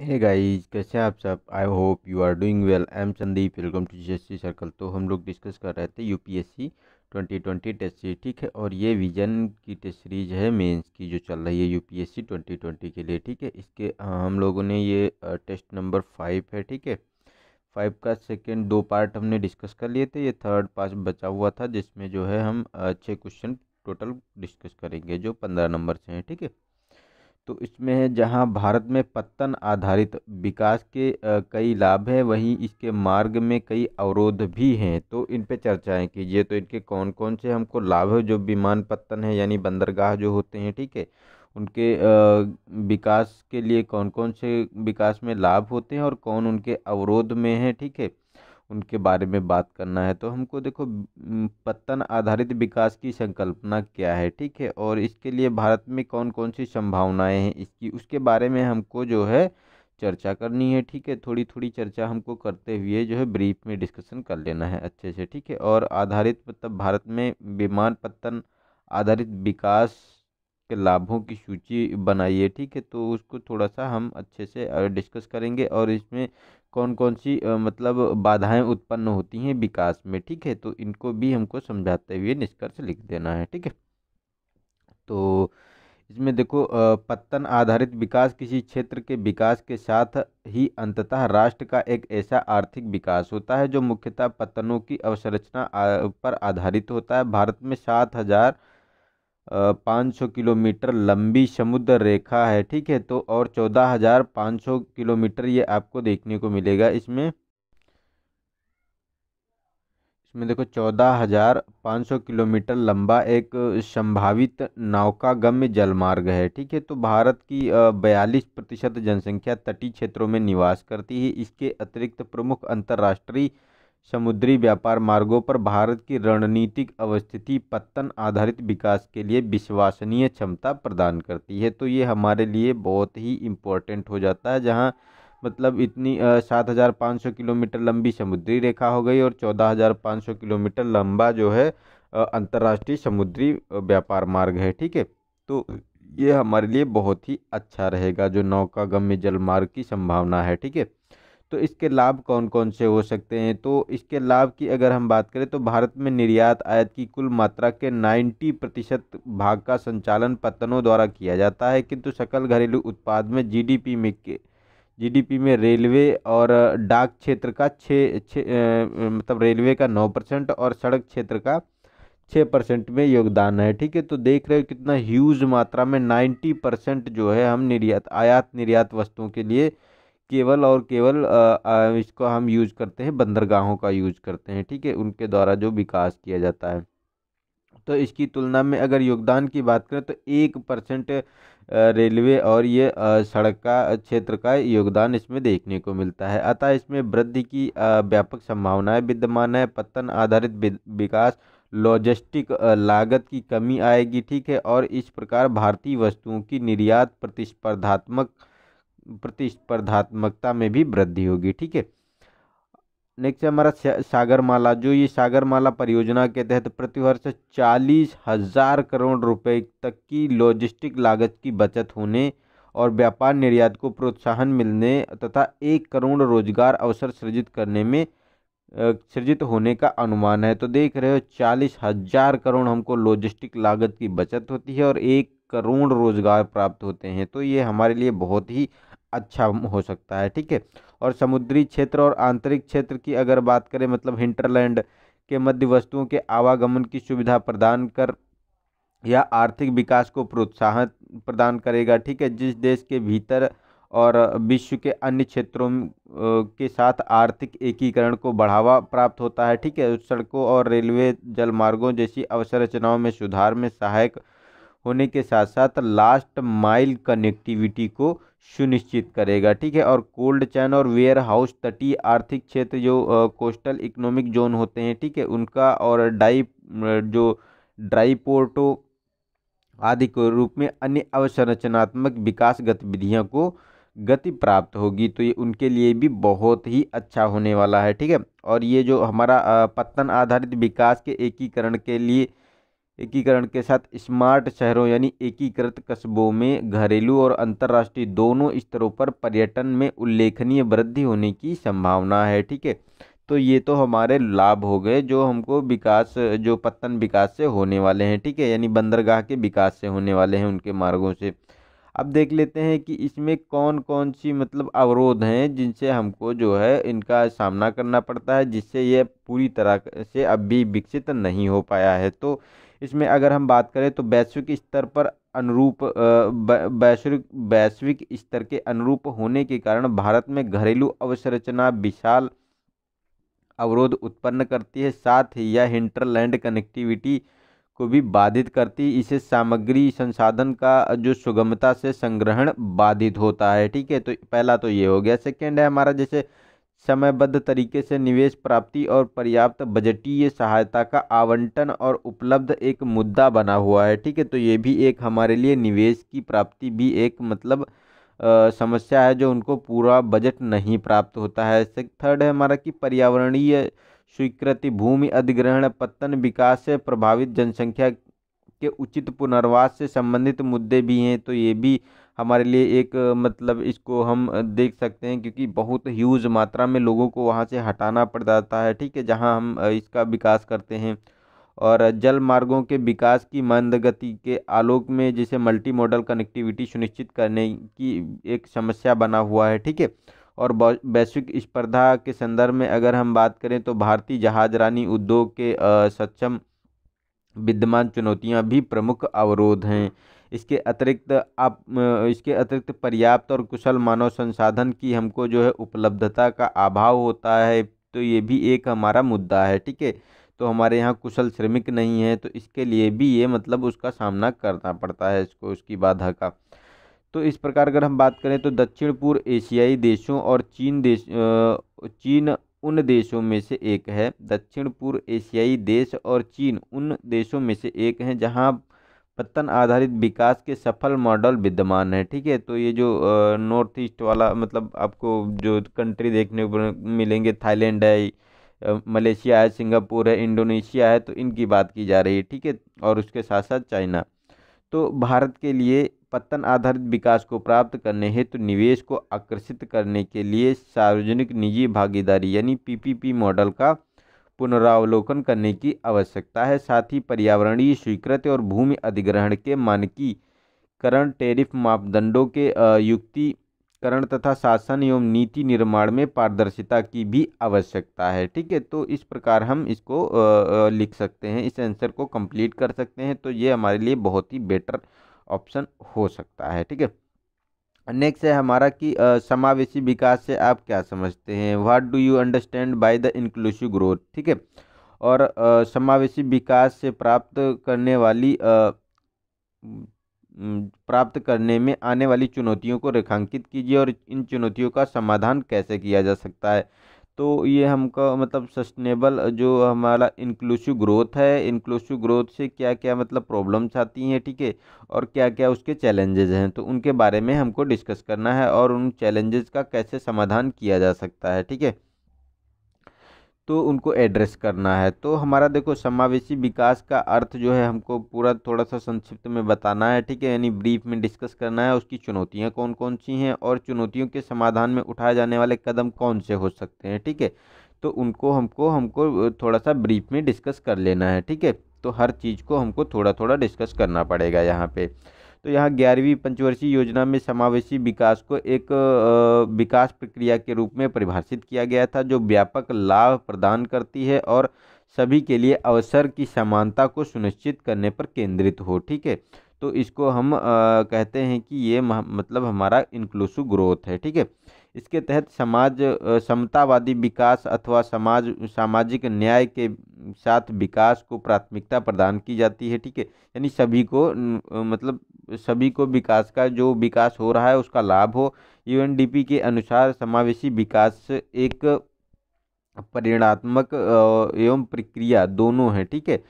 है गाइज कैसे आप सब I hope you are doing well I am Sandeep welcome to C circle तो हम लोग डिस्कस कर रहे थे यूपीएससी 2020 टेस्ट सीरीज ठीक है और ये विजन की टेस्ट सीरीज है मेंस की जो चल रही है यूपीएससी 2020 के लिए ठीक है इसके हम लोगों ने ये टेस्ट नंबर फाइव है ठीक है फाइव का सेकेंड दो पार्ट हमने डिस्कस कर लिए थे ये थर्ड पार्ट बचा हुआ था जिसमें जो है हम छः क्वेश्चन टोटल डिस्कस करेंगे जो पंद्रह नंबर से हैं ठीक है थीके? तो इसमें है जहाँ भारत में पत्तन आधारित विकास के कई लाभ हैं वहीं इसके मार्ग में कई अवरोध भी हैं तो इन पर चर्चाएँ कीजिए तो इनके कौन कौन से हमको लाभ है जो विमान पत्तन है यानी बंदरगाह जो होते हैं ठीक है उनके विकास के लिए कौन कौन से विकास में लाभ होते हैं और कौन उनके अवरोध में हैं ठीक है उनके बारे में बात करना है तो हमको देखो पत्तन आधारित विकास की संकल्पना क्या है ठीक है और इसके लिए भारत में कौन कौन सी संभावनाएं हैं इसकी उसके बारे में हमको जो है चर्चा करनी है ठीक है थोड़ी थोड़ी चर्चा हमको करते हुए जो है ब्रीफ में डिस्कशन कर लेना है अच्छे से ठीक है और आधारित मतलब भारत में विमान पत्तन आधारित विकास के लाभों की सूची बनाई है ठीक है तो उसको थोड़ा सा हम अच्छे से डिस्कस करेंगे और इसमें कौन कौन सी मतलब बाधाएं उत्पन्न होती हैं विकास में ठीक है तो इनको भी हमको समझाते हुए निष्कर्ष लिख देना है ठीक है तो इसमें देखो पत्तन आधारित विकास किसी क्षेत्र के विकास के साथ ही अंततः राष्ट्र का एक ऐसा आर्थिक विकास होता है जो मुख्यतः पत्तनों की अवसंरचना पर आधारित होता है भारत में सात हज़ार पाँच सौ किलोमीटर लंबी समुद्र रेखा है ठीक है तो और चौदह हज़ार पाँच सौ किलोमीटर ये आपको देखने को मिलेगा इसमें इसमें देखो चौदह हज़ार पाँच सौ किलोमीटर लंबा एक संभावित नौकागम्य जलमार्ग है ठीक है तो भारत की बयालीस प्रतिशत जनसंख्या तटीय क्षेत्रों में निवास करती है इसके अतिरिक्त प्रमुख अंतर्राष्ट्रीय समुद्री व्यापार मार्गों पर भारत की रणनीतिक अवस्थिति पत्तन आधारित विकास के लिए विश्वसनीय क्षमता प्रदान करती है तो ये हमारे लिए बहुत ही इम्पोर्टेंट हो जाता है जहाँ मतलब इतनी सात हज़ार पाँच सौ किलोमीटर लंबी समुद्री रेखा हो गई और चौदह हज़ार पाँच सौ किलोमीटर लंबा जो है अंतर्राष्ट्रीय समुद्री व्यापार मार्ग है ठीक है तो ये हमारे लिए बहुत ही अच्छा रहेगा जो नौका गम्य जल मार्ग की संभावना है ठीक है तो इसके लाभ कौन कौन से हो सकते हैं तो इसके लाभ की अगर हम बात करें तो भारत में निर्यात आयात की कुल मात्रा के 90 प्रतिशत भाग का संचालन पत्तनों द्वारा किया जाता है किंतु सकल घरेलू उत्पाद में जीडीपी में के जीडीपी में रेलवे और डाक क्षेत्र का छः मतलब रेलवे का नौ परसेंट और सड़क क्षेत्र का छः परसेंट में योगदान है ठीक है तो देख रहे हो कितना ह्यूज मात्रा में नाइन्टी परसेंट जो है हम निर्यात आयात निर्यात वस्तुओं के लिए केवल और केवल इसको हम यूज करते हैं बंदरगाहों का यूज करते हैं ठीक है उनके द्वारा जो विकास किया जाता है तो इसकी तुलना में अगर योगदान की बात करें तो एक परसेंट रेलवे और ये सड़क का क्षेत्र का योगदान इसमें देखने को मिलता है अतः इसमें वृद्धि की व्यापक संभावनाएं विद्यमान है पतन आधारित विकास लॉजिस्टिक लागत की कमी आएगी ठीक है और इस प्रकार भारतीय वस्तुओं की निर्यात प्रतिस्पर्धात्मक प्रतिस्पर्धात्मकता में भी वृद्धि होगी ठीक है नेक्स्ट हमारा सागरमाला जो ये सागरमाला परियोजना के तहत प्रतिवर्ष चालीस हजार करोड़ रुपए तक की लॉजिस्टिक लागत की बचत होने और व्यापार निर्यात को प्रोत्साहन मिलने तथा एक करोड़ रोजगार अवसर सृजित करने में सृजित होने का अनुमान है तो देख रहे हो चालीस हजार करोड़ हमको लॉजिस्टिक लागत की बचत होती है और एक करोड़ रोजगार प्राप्त होते हैं तो ये हमारे लिए बहुत ही अच्छा हो सकता है ठीक है और समुद्री क्षेत्र और आंतरिक क्षेत्र की अगर बात करें मतलब हिंटरलैंड के मध्य वस्तुओं के आवागमन की सुविधा प्रदान कर या आर्थिक विकास को प्रोत्साहन प्रदान करेगा ठीक है जिस देश के भीतर और विश्व के अन्य क्षेत्रों के साथ आर्थिक एकीकरण को बढ़ावा प्राप्त होता है ठीक है सड़कों और रेलवे जलमार्गों जैसी अवसंरचनाओं में सुधार में सहायक होने के साथ साथ लास्ट माइल कनेक्टिविटी को सुनिश्चित करेगा ठीक है और कोल्ड चैन और वेयर हाउस तटीय आर्थिक क्षेत्र जो कोस्टल इकोनॉमिक जोन होते हैं ठीक है उनका और डाई जो ड्राई पोर्टो आदि के रूप में अन्य अवसंरचनात्मक विकास गतिविधियों को गति प्राप्त होगी तो ये उनके लिए भी बहुत ही अच्छा होने वाला है ठीक है और ये जो हमारा पत्तन आधारित विकास के एकीकरण के लिए एकीकरण के साथ स्मार्ट शहरों यानी एकीकृत कस्बों में घरेलू और अंतर्राष्ट्रीय दोनों स्तरों पर पर्यटन में उल्लेखनीय वृद्धि होने की संभावना है ठीक है तो ये तो हमारे लाभ हो गए जो हमको विकास जो पत्तन विकास से होने वाले हैं ठीक है यानी बंदरगाह के विकास से होने वाले हैं उनके मार्गों से अब देख लेते हैं कि इसमें कौन कौन सी मतलब अवरोध हैं जिनसे हमको जो है इनका सामना करना पड़ता है जिससे ये पूरी तरह से अब भी विकसित नहीं हो पाया है तो इसमें अगर हम बात करें तो वैश्विक स्तर पर अनुरूप वैश्विक वैश्विक स्तर के अनुरूप होने के कारण भारत में घरेलू अवसंरचना विशाल अवरोध उत्पन्न करती है साथ ही यह इंटरलैंड कनेक्टिविटी को भी बाधित करती है इसे सामग्री संसाधन का जो सुगमता से संग्रहण बाधित होता है ठीक है तो पहला तो ये हो गया सेकेंड है हमारा जैसे समयबद्ध तरीके से निवेश प्राप्ति और पर्याप्त बजटीय सहायता का आवंटन और उपलब्ध एक मुद्दा बना हुआ है ठीक है तो ये भी एक हमारे लिए निवेश की प्राप्ति भी एक मतलब आ, समस्या है जो उनको पूरा बजट नहीं प्राप्त होता है थर्ड है हमारा कि पर्यावरणीय स्वीकृति भूमि अधिग्रहण पतन विकास से प्रभावित जनसंख्या के उचित पुनर्वास से संबंधित मुद्दे भी हैं तो ये भी हमारे लिए एक मतलब इसको हम देख सकते हैं क्योंकि बहुत ह्यूज मात्रा में लोगों को वहाँ से हटाना पड़ जाता है ठीक है जहाँ हम इसका विकास करते हैं और जल मार्गों के विकास की मंद गति के आलोक में जिसे मल्टी मॉडल कनेक्टिविटी सुनिश्चित करने की एक समस्या बना हुआ है ठीक है और वैश्विक स्पर्धा के संदर्भ में अगर हम बात करें तो भारतीय जहाजरानी उद्योग के सक्षम विद्यमान चुनौतियां भी प्रमुख अवरोध हैं इसके अतिरिक्त आप इसके अतिरिक्त पर्याप्त और कुशल मानव संसाधन की हमको जो है उपलब्धता का अभाव होता है तो ये भी एक हमारा मुद्दा है ठीक है तो हमारे यहाँ कुशल श्रमिक नहीं है तो इसके लिए भी ये मतलब उसका सामना करना पड़ता है इसको उसकी बाधा का तो इस प्रकार अगर हम बात करें तो दक्षिण पूर्व एशियाई देशों और चीन देश चीन उन देशों में से एक है दक्षिण पूर्व एशियाई देश और चीन उन देशों में से एक हैं जहाँ पत्तन आधारित विकास के सफल मॉडल विद्यमान है ठीक है तो ये जो नॉर्थ ईस्ट वाला मतलब आपको जो कंट्री देखने को मिलेंगे थाईलैंड है मलेशिया है सिंगापुर है इंडोनेशिया है तो इनकी बात की जा रही है ठीक है और उसके साथ साथ चाइना तो भारत के लिए पत्तन आधारित विकास को प्राप्त करने हेतु तो निवेश को आकर्षित करने के लिए सार्वजनिक निजी भागीदारी यानी पीपीपी मॉडल का पुनरावलोकन करने की आवश्यकता है साथ ही पर्यावरणीय स्वीकृति और भूमि अधिग्रहण के मानकीकरण टेरिफ मापदंडों के युक्तिकरण तथा शासन एवं नीति निर्माण में पारदर्शिता की भी आवश्यकता है ठीक है तो इस प्रकार हम इसको लिख सकते हैं इस आंसर को कंप्लीट कर सकते हैं तो ये हमारे लिए बहुत ही बेटर ऑप्शन हो सकता है ठीक है नेक्स्ट है हमारा कि समावेशी विकास से आप क्या समझते हैं what do you understand by the inclusive growth ठीक है और आ, समावेशी विकास से प्राप्त करने वाली आ, प्राप्त करने में आने वाली चुनौतियों को रेखांकित कीजिए और इन चुनौतियों का समाधान कैसे किया जा सकता है तो ये हमका मतलब सस्टेनेबल जो हमारा इंक्लूसिव ग्रोथ है इंक्लूसिव ग्रोथ से क्या क्या मतलब प्रॉब्लम्स आती हैं ठीक है और क्या क्या उसके चैलेंजेस हैं तो उनके बारे में हमको डिस्कस करना है और उन चैलेंजेस का कैसे समाधान किया जा सकता है ठीक है तो उनको एड्रेस करना है तो हमारा देखो समावेशी विकास का अर्थ जो है हमको पूरा थोड़ा सा संक्षिप्त में बताना है ठीक है यानी ब्रीफ में डिस्कस करना है उसकी चुनौतियाँ कौन कौन सी हैं और चुनौतियों के समाधान में उठाए जाने वाले कदम कौन से हो सकते हैं ठीक है तो उनको हमको हमको थोड़ा सा ब्रीफ में डिस्कस कर लेना है ठीक है तो हर चीज़ को हमको थोड़ा थोड़ा डिस्कस करना पड़ेगा यहाँ पर तो यहाँ ग्यारहवीं पंचवर्षीय योजना में समावेशी विकास को एक विकास प्रक्रिया के रूप में परिभाषित किया गया था जो व्यापक लाभ प्रदान करती है और सभी के लिए अवसर की समानता को सुनिश्चित करने पर केंद्रित हो ठीक है तो इसको हम आ, कहते हैं कि ये मतलब हमारा इंक्लूसिव ग्रोथ है ठीक है इसके तहत समाज समतावादी विकास अथवा समाज सामाजिक न्याय के साथ विकास को प्राथमिकता प्रदान की जाती है ठीक है यानी सभी को मतलब सभी को विकास का जो विकास हो रहा है उसका लाभ हो यूएनडीपी के अनुसार समावेशी विकास एक परिणात्मक एवं प्रक्रिया दोनों है ठीक है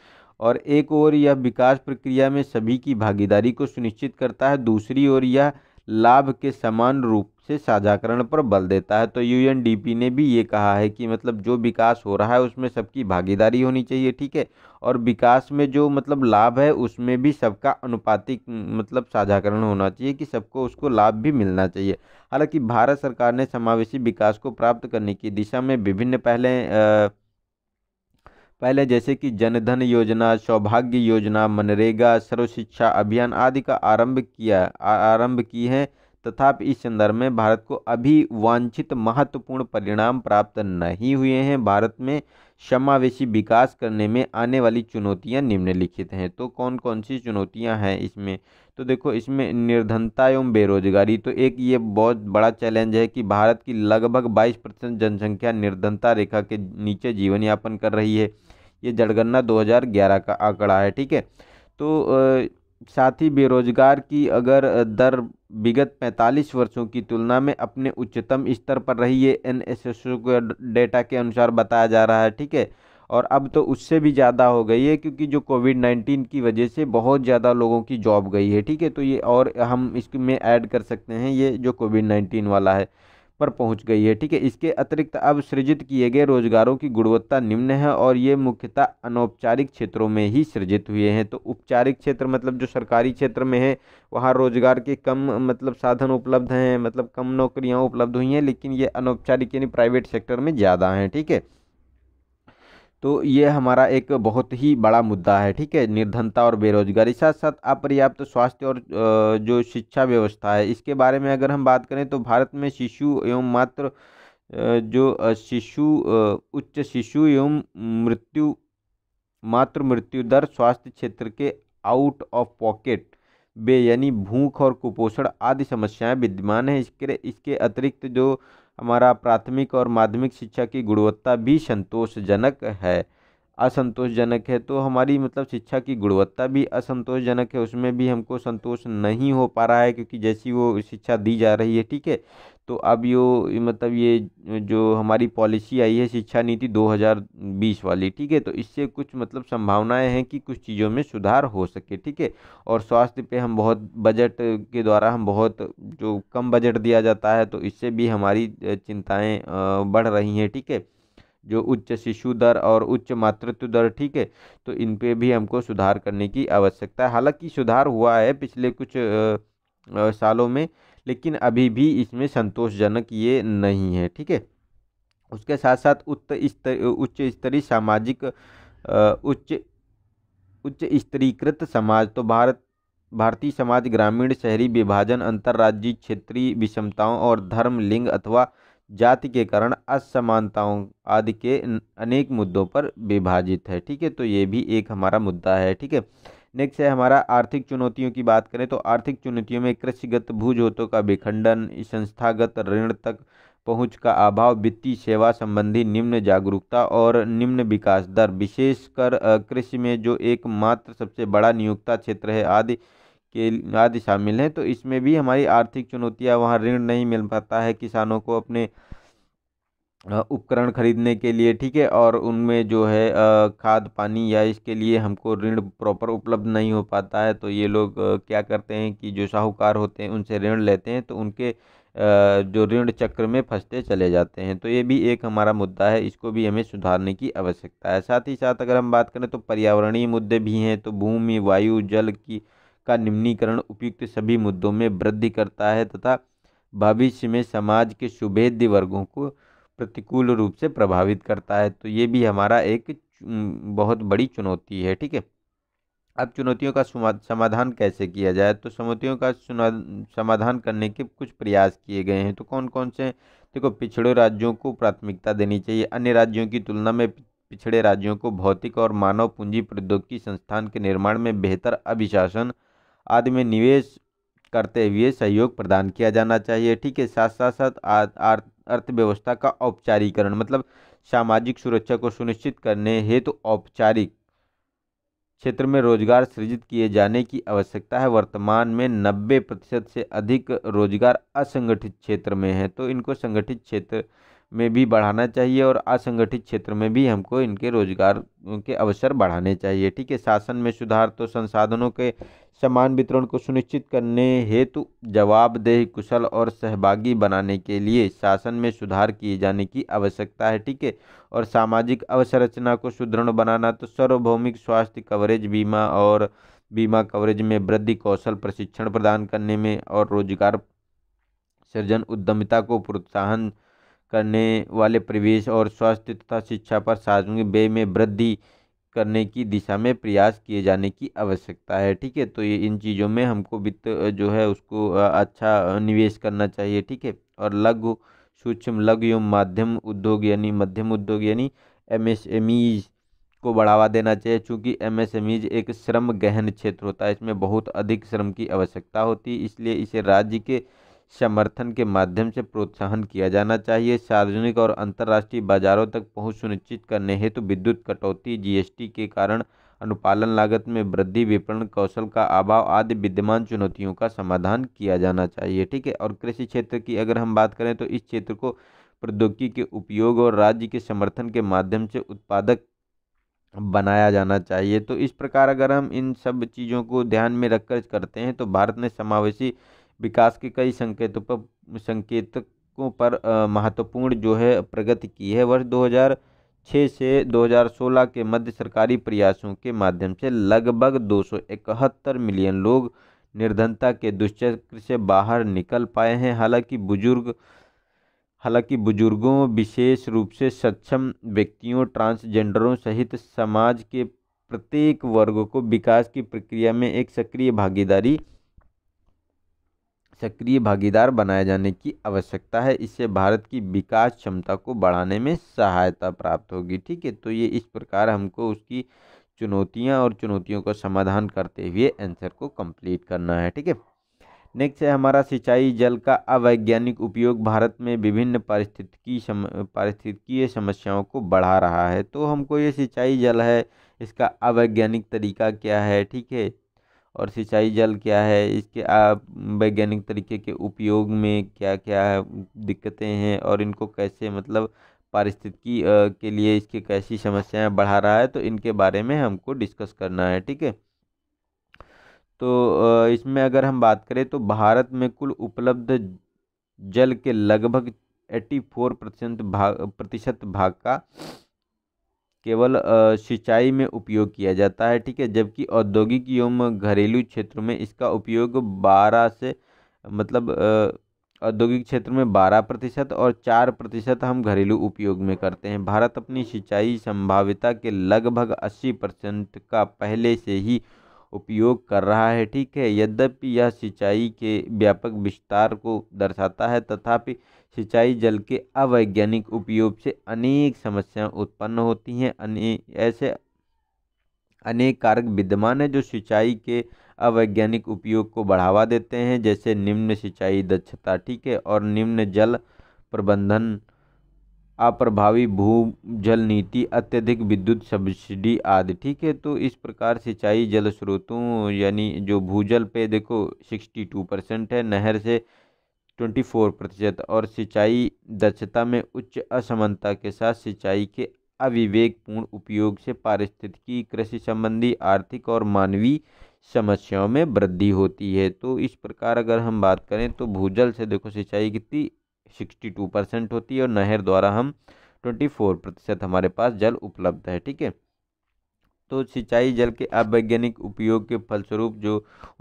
और एक ओर यह विकास प्रक्रिया में सभी की भागीदारी को सुनिश्चित करता है दूसरी ओर यह लाभ के समान रूप से साझाकरण पर बल देता है तो यूएनडीपी ने भी ये कहा है कि मतलब जो विकास हो रहा है उसमें सबकी भागीदारी होनी चाहिए ठीक है और विकास में जो मतलब लाभ है उसमें भी सबका अनुपातिक मतलब साझाकरण होना चाहिए कि सबको उसको लाभ भी मिलना चाहिए हालांकि भारत सरकार ने समावेशी विकास को प्राप्त करने की दिशा में विभिन्न पहले आ, पहले जैसे कि जनधन योजना सौभाग्य योजना मनरेगा सर्वशिक्षा अभियान आदि का आरंभ किया आरंभ की है तथापि इस संदर्भ में भारत को अभी वांछित महत्वपूर्ण परिणाम प्राप्त नहीं हुए हैं भारत में समावेशी विकास करने में आने वाली चुनौतियां निम्नलिखित हैं तो कौन कौन सी चुनौतियां हैं इसमें तो देखो इसमें निर्धनता एवं बेरोजगारी तो एक ये बहुत बड़ा चैलेंज है कि भारत की लगभग 22 प्रतिशत जनसंख्या निर्धनता रेखा के नीचे जीवन यापन कर रही है ये जनगणना 2011 का आंकड़ा है ठीक है तो साथ ही बेरोजगार की अगर दर विगत 45 वर्षों की तुलना में अपने उच्चतम स्तर पर रही है एन एस एस ओ के डेटा के अनुसार बताया जा रहा है ठीक है और अब तो उससे भी ज़्यादा हो गई है क्योंकि जो कोविड नाइन्टीन की वजह से बहुत ज़्यादा लोगों की जॉब गई है ठीक है तो ये और हम इसमें ऐड कर सकते हैं ये जो कोविड नाइन्टीन वाला है पर पहुंच गई है ठीक है इसके अतिरिक्त अब सृजित किए गए रोजगारों की गुणवत्ता निम्न है और ये मुख्यतः अनौपचारिक क्षेत्रों में ही सृजित हुए हैं तो औपचारिक क्षेत्र मतलब जो सरकारी क्षेत्र में है वहाँ रोजगार के कम मतलब साधन उपलब्ध हैं मतलब कम नौकरियाँ उपलब्ध हुई हैं लेकिन ये अनौपचारिक यानी प्राइवेट सेक्टर में ज़्यादा हैं ठीक है थीके? तो ये हमारा एक बहुत ही बड़ा मुद्दा है ठीक है निर्धनता और बेरोजगारी साथ साथ अपर्याप्त तो स्वास्थ्य और जो शिक्षा व्यवस्था है इसके बारे में अगर हम बात करें तो भारत में शिशु एवं मात्र जो शिशु उच्च शिशु एवं मृत्यु मातृ मृत्यु दर स्वास्थ्य क्षेत्र के आउट ऑफ पॉकेट बे यानी भूख और कुपोषण आदि समस्याएं विद्यमान हैं इसके इसके अतिरिक्त जो हमारा प्राथमिक और माध्यमिक शिक्षा की गुणवत्ता भी संतोषजनक है असंतोषजनक है तो हमारी मतलब शिक्षा की गुणवत्ता भी असंतोषजनक है उसमें भी हमको संतोष नहीं हो पा रहा है क्योंकि जैसी वो शिक्षा दी जा रही है ठीक है तो अब यो मतलब ये जो हमारी पॉलिसी आई है शिक्षा नीति 2020 वाली ठीक है तो इससे कुछ मतलब संभावनाएं हैं कि कुछ चीज़ों में सुधार हो सके ठीक है और स्वास्थ्य पे हम बहुत बजट के द्वारा हम बहुत जो कम बजट दिया जाता है तो इससे भी हमारी चिंताएं बढ़ रही हैं ठीक है थीके? जो उच्च शिशु दर और उच्च मातृत्व दर ठीक है तो इन पे भी हमको सुधार करने की आवश्यकता है हालांकि सुधार हुआ है पिछले कुछ आ, आ, सालों में लेकिन अभी भी इसमें संतोषजनक ये नहीं है ठीक है उसके साथ साथ उच्च स्तर उच्च स्तरीय सामाजिक उच्च उच्च स्तरीकृत समाज तो भारत भारतीय समाज ग्रामीण शहरी विभाजन अंतर्राज्यीय क्षेत्रीय विषमताओं और धर्म लिंग अथवा जाति के कारण असमानताओं आदि के अनेक मुद्दों पर विभाजित है ठीक है तो ये भी एक हमारा मुद्दा है ठीक है नेक्स्ट है हमारा आर्थिक चुनौतियों की बात करें तो आर्थिक चुनौतियों में कृषिगत भूजोतों का विखंडन संस्थागत ऋण तक पहुंच का अभाव वित्तीय सेवा संबंधी निम्न जागरूकता और निम्न विकास दर विशेषकर कृषि में जो एकमात्र सबसे बड़ा नियोक्ता क्षेत्र है आदि के आदि शामिल हैं तो इसमें भी हमारी आर्थिक चुनौतियाँ वहाँ ऋण नहीं मिल पाता है किसानों को अपने उपकरण खरीदने के लिए ठीक है और उनमें जो है खाद पानी या इसके लिए हमको ऋण प्रॉपर उपलब्ध नहीं हो पाता है तो ये लोग क्या करते हैं कि जो साहूकार होते हैं उनसे ऋण लेते हैं तो उनके जो ऋण चक्र में फंसते चले जाते हैं तो ये भी एक हमारा मुद्दा है इसको भी हमें सुधारने की आवश्यकता है साथ ही साथ अगर हम बात करें तो पर्यावरणीय मुद्दे भी हैं तो भूमि वायु जल की का निम्नीकरण उपयुक्त सभी मुद्दों में वृद्धि करता है तथा भविष्य में समाज के शुभेद्य वर्गों को प्रतिकूल रूप से प्रभावित करता है तो ये भी हमारा एक बहुत बड़ी चुनौती है ठीक है अब चुनौतियों का समाधान कैसे किया जाए तो चुनौतियों का समाधान करने के कुछ प्रयास किए गए हैं तो कौन कौन से देखो पिछड़े राज्यों को प्राथमिकता देनी चाहिए अन्य राज्यों की तुलना में पिछड़े राज्यों को भौतिक और मानव पूंजी प्रौद्योगिकी संस्थान के निर्माण में बेहतर अभिशासन आदि में निवेश करते हुए सहयोग प्रदान किया जाना चाहिए ठीक है साथ साथ साथ अर्थव्यवस्था का औपचारिकरण मतलब सामाजिक सुरक्षा को सुनिश्चित करने हेतु तो औपचारिक क्षेत्र में रोजगार सृजित किए जाने की आवश्यकता है वर्तमान में नब्बे प्रतिशत से अधिक रोजगार असंगठित क्षेत्र में है तो इनको संगठित क्षेत्र में भी बढ़ाना चाहिए और असंगठित क्षेत्र में भी हमको इनके रोजगार के अवसर बढ़ाने चाहिए ठीक है शासन में सुधार तो संसाधनों के समान वितरण को सुनिश्चित करने हेतु जवाबदेह कुशल और सहभागी बनाने के लिए शासन में सुधार किए जाने की आवश्यकता है ठीक है और सामाजिक अवसंरचना को सुदृढ़ बनाना तो सार्वभौमिक स्वास्थ्य कवरेज बीमा और बीमा कवरेज में वृद्धि कौशल प्रशिक्षण प्रदान करने में और रोजगार सृजन उद्यमिता को प्रोत्साहन करने वाले परिवेश और स्वास्थ्य तथा शिक्षा पर सार्वजनिक व्यय में वृद्धि करने की दिशा में प्रयास किए जाने की आवश्यकता है ठीक है तो ये इन चीज़ों में हमको वित्त जो है उसको अच्छा निवेश करना चाहिए ठीक है और लघु सूक्ष्म लघु एवं माध्यम उद्योग यानी मध्यम उद्योग यानी एमएसएमईज को बढ़ावा देना चाहिए क्योंकि एमएसएमईज एक श्रम गहन क्षेत्र होता है इसमें बहुत अधिक श्रम की आवश्यकता होती है इसलिए इसे राज्य के समर्थन के माध्यम से प्रोत्साहन किया जाना चाहिए सार्वजनिक और अंतर्राष्ट्रीय बाजारों तक पहुंच सुनिश्चित करने हेतु तो विद्युत कटौती जीएसटी के कारण अनुपालन लागत में वृद्धि विपणन कौशल का अभाव आदि विद्यमान चुनौतियों का समाधान किया जाना चाहिए ठीक है और कृषि क्षेत्र की अगर हम बात करें तो इस क्षेत्र को प्रौद्योगिकी के उपयोग और राज्य के समर्थन के माध्यम से उत्पादक बनाया जाना चाहिए तो इस प्रकार अगर हम इन सब चीज़ों को ध्यान में रखकर करते हैं तो भारत ने समावेशी विकास के कई संकेतों पर संकेतकों पर महत्वपूर्ण जो है प्रगति की है वर्ष 2006 से 2016 के मध्य सरकारी प्रयासों के माध्यम से लगभग दो मिलियन लोग निर्धनता के दुष्चक्र से बाहर निकल पाए हैं हालांकि बुजुर्ग हालांकि बुजुर्गों विशेष रूप से सक्षम व्यक्तियों ट्रांसजेंडरों सहित समाज के प्रत्येक वर्ग को विकास की प्रक्रिया में एक सक्रिय भागीदारी सक्रिय भागीदार बनाए जाने की आवश्यकता है इससे भारत की विकास क्षमता को बढ़ाने में सहायता प्राप्त होगी ठीक है तो ये इस प्रकार हमको उसकी चुनौतियाँ और चुनौतियों का समाधान करते हुए आंसर को कंप्लीट करना है ठीक है नेक्स्ट है हमारा सिंचाई जल का अवैज्ञानिक उपयोग भारत में विभिन्न पारिस्थितिकी सम पारिस्थितिकीय समस्याओं को बढ़ा रहा है तो हमको ये सिंचाई जल है इसका अवैज्ञानिक तरीका क्या है ठीक है और सिंचाई जल क्या है इसके वैज्ञानिक तरीके के उपयोग में क्या क्या दिक्कतें हैं और इनको कैसे मतलब पारिस्थितिकी के लिए इसकी कैसी समस्याएं बढ़ा रहा है तो इनके बारे में हमको डिस्कस करना है ठीक है तो इसमें अगर हम बात करें तो भारत में कुल उपलब्ध जल के लगभग एट्टी फोर परसेंट भाग प्रतिशत भाग का केवल सिंचाई में उपयोग किया जाता है ठीक है जबकि औद्योगिक एवं घरेलू क्षेत्र में इसका उपयोग बारह से मतलब औद्योगिक क्षेत्र में बारह प्रतिशत और चार प्रतिशत हम घरेलू उपयोग में करते हैं भारत अपनी सिंचाई संभाविता के लगभग अस्सी परसेंट का पहले से ही उपयोग कर रहा है ठीक है यद्यपि यह सिंचाई के व्यापक विस्तार को दर्शाता है तथापि सिंचाई जल के अवैज्ञानिक उपयोग से अनेक समस्याएं उत्पन्न होती हैं अने ऐसे अनेक कारक विद्यमान हैं जो सिंचाई के अवैज्ञानिक उपयोग को बढ़ावा देते हैं जैसे निम्न सिंचाई दक्षता ठीक है और निम्न जल प्रबंधन अप्रभावी भू जल नीति अत्यधिक विद्युत सब्सिडी आदि ठीक है तो इस प्रकार सिंचाई जल स्रोतों यानी जो भूजल पे देखो सिक्सटी टू परसेंट है नहर से 24 प्रतिशत और सिंचाई दक्षता में उच्च असमानता के साथ सिंचाई के अविवेकपूर्ण उपयोग से पारिस्थितिकी कृषि संबंधी आर्थिक और मानवीय समस्याओं में वृद्धि होती है तो इस प्रकार अगर हम बात करें तो भूजल से देखो सिंचाई कितनी सिक्सटी टू परसेंट होती है और नहर द्वारा हम ट्वेंटी फोर प्रतिशत हमारे पास जल उपलब्ध है ठीक है तो सिंचाई जल के अवैज्ञानिक उपयोग के फलस्वरूप जो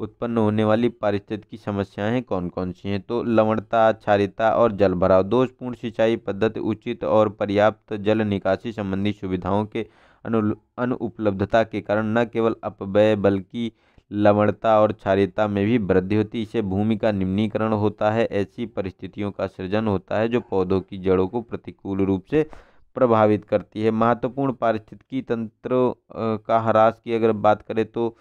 उत्पन्न होने वाली पारिस्थितिकी समस्याएं हैं कौन कौन सी हैं तो लवणता क्षारिता और जल भराव दोषपूर्ण सिंचाई पद्धति उचित और पर्याप्त जल निकासी संबंधी सुविधाओं के अनु अनुपलब्धता के कारण न केवल अपव्यय बल्कि लवणता और क्षारिता में भी वृद्धि होती इससे भूमि का निम्नीकरण होता है ऐसी परिस्थितियों का सृजन होता है जो पौधों की जड़ों को प्रतिकूल रूप से प्रभावित करती है महत्वपूर्ण पारिस्थितिकी तंत्र का ह्रास की अगर बात करें तो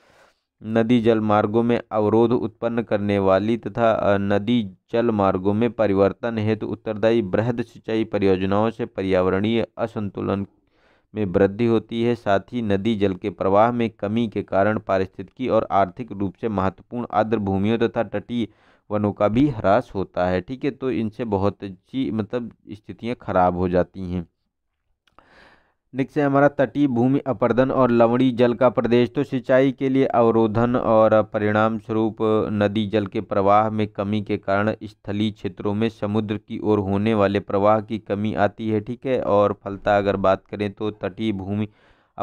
नदी जल मार्गों में अवरोध उत्पन्न करने वाली तथा नदी जल मार्गों में परिवर्तन हेतु तो उत्तरदायी बृहद सिंचाई परियोजनाओं से पर्यावरणीय असंतुलन में वृद्धि होती है साथ ही नदी जल के प्रवाह में कमी के कारण पारिस्थितिकी और आर्थिक रूप से महत्वपूर्ण आर्द्र भूमियों तथा तटीय वनों का भी ह्रास होता है ठीक है तो इनसे बहुत सी मतलब स्थितियाँ खराब हो जाती हैं निक्षय हमारा तटीय भूमि अपर्दन और लवणी जल का प्रदेश तो सिंचाई के लिए अवरोधन और परिणाम स्वरूप नदी जल के प्रवाह में कमी के कारण स्थलीय क्षेत्रों में समुद्र की ओर होने वाले प्रवाह की कमी आती है ठीक है और फलता अगर बात करें तो तटीय भूमि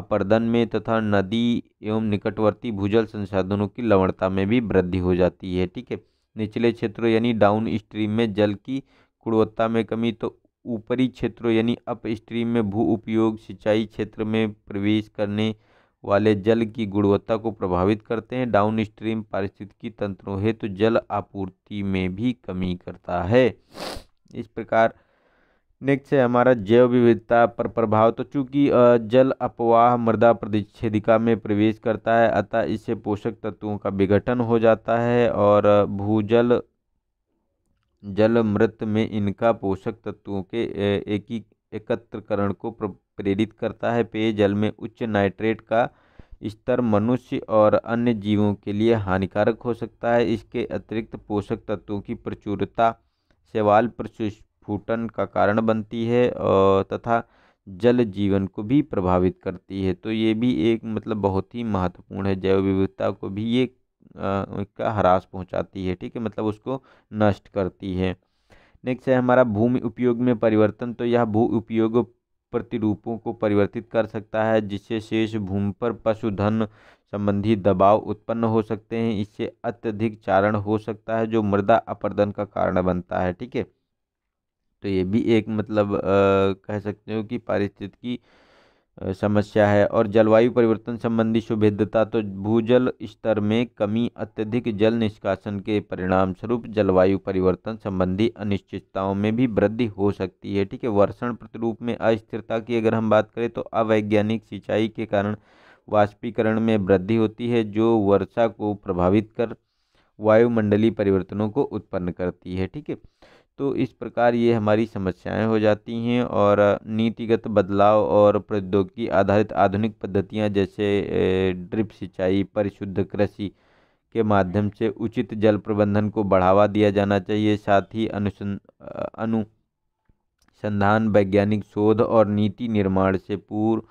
अपर्दन में तथा नदी एवं निकटवर्ती भूजल संसाधनों की लवणता में भी वृद्धि हो जाती है ठीक है निचले क्षेत्रों यानी डाउन स्ट्रीम में जल की गुणवत्ता में कमी तो ऊपरी क्षेत्रों यानी अपस्ट्रीम में भू उपयोग सिंचाई क्षेत्र में प्रवेश करने वाले जल की गुणवत्ता को प्रभावित करते हैं डाउन स्ट्रीम पारिस्थितिकी तंत्रों हेतु तो जल आपूर्ति में भी कमी करता है इस प्रकार नेक्स्ट है हमारा जैव विविधता पर प्रभाव तो चूंकि जल अपवाह मृदा प्रतिच्छेदिका में प्रवेश करता है अतः इससे पोषक तत्वों का विघटन हो जाता है और भूजल जल मृत में इनका पोषक तत्वों के एकत्रकरण को प्रेरित करता है पेयजल में उच्च नाइट्रेट का स्तर मनुष्य और अन्य जीवों के लिए हानिकारक हो सकता है इसके अतिरिक्त पोषक तत्वों की प्रचुरता शैवाल प्रस्फुटन का कारण बनती है और तथा जल जीवन को भी प्रभावित करती है तो ये भी एक मतलब बहुत ही महत्वपूर्ण है जैव विविधता को भी ये का ह्रास पहुंचाती है ठीक है मतलब उसको नष्ट करती है नेक्स्ट है हमारा भूमि उपयोग में परिवर्तन तो यह भू उपयोग प्रतिरूपों को परिवर्तित कर सकता है जिससे शेष भूमि पर पशुधन संबंधी दबाव उत्पन्न हो सकते हैं इससे अत्यधिक चारण हो सकता है जो मृदा अपर्दन का कारण बनता है ठीक है तो ये भी एक मतलब आ, कह सकते हो कि पारिस्थितिकी समस्या है और जलवायु परिवर्तन संबंधी सुभिद्धता तो भूजल स्तर में कमी अत्यधिक जल निष्कासन के परिणाम स्वरूप जलवायु परिवर्तन संबंधी अनिश्चितताओं में भी वृद्धि हो सकती है ठीक है वर्षण प्रतिरूप में अस्थिरता की अगर हम बात करें तो अवैज्ञानिक सिंचाई के कारण वाष्पीकरण में वृद्धि होती है जो वर्षा को प्रभावित कर वायुमंडलीय परिवर्तनों को उत्पन्न करती है ठीक है तो इस प्रकार ये हमारी समस्याएं हो जाती हैं और नीतिगत बदलाव और प्रौद्योगिकी आधारित आधुनिक पद्धतियां जैसे ड्रिप सिंचाई परिशुद्ध कृषि के माध्यम से उचित जल प्रबंधन को बढ़ावा दिया जाना चाहिए साथ ही अनुसं अनुसंधान वैज्ञानिक शोध और नीति निर्माण से पूर्व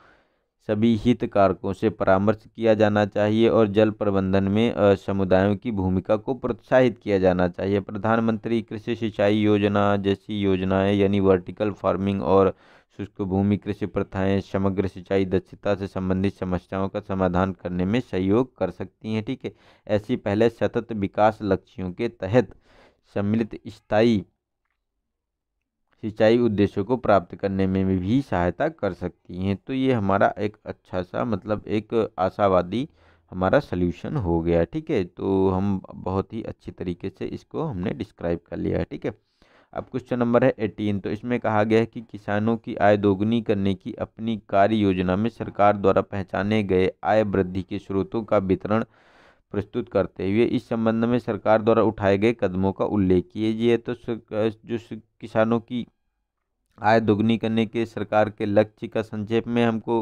सभी हितकारकों से परामर्श किया जाना चाहिए और जल प्रबंधन में समुदायों की भूमिका को प्रोत्साहित किया जाना चाहिए प्रधानमंत्री कृषि सिंचाई योजना जैसी योजनाएं यानी वर्टिकल फार्मिंग और शुष्क भूमि कृषि प्रथाएं समग्र सिंचाई दक्षता से संबंधित समस्याओं का समाधान करने में सहयोग कर सकती हैं ठीक है ऐसी पहले सतत विकास लक्ष्यों के तहत सम्मिलित स्थायी सिंचाई उद्देश्यों को प्राप्त करने में भी सहायता कर सकती हैं तो ये हमारा एक अच्छा सा मतलब एक आशावादी हमारा सल्यूशन हो गया ठीक है तो हम बहुत ही अच्छी तरीके से इसको हमने डिस्क्राइब कर लिया है ठीक है अब क्वेश्चन नंबर है एटीन तो इसमें कहा गया है कि किसानों की आय दोगुनी करने की अपनी कार्य योजना में सरकार द्वारा पहचाने गए आय वृद्धि के स्रोतों का वितरण प्रस्तुत करते हुए इस संबंध में सरकार द्वारा उठाए गए कदमों का उल्लेख किए तो जो किसानों की आय दोगुनी करने के सरकार के लक्ष्य का संक्षेप में हमको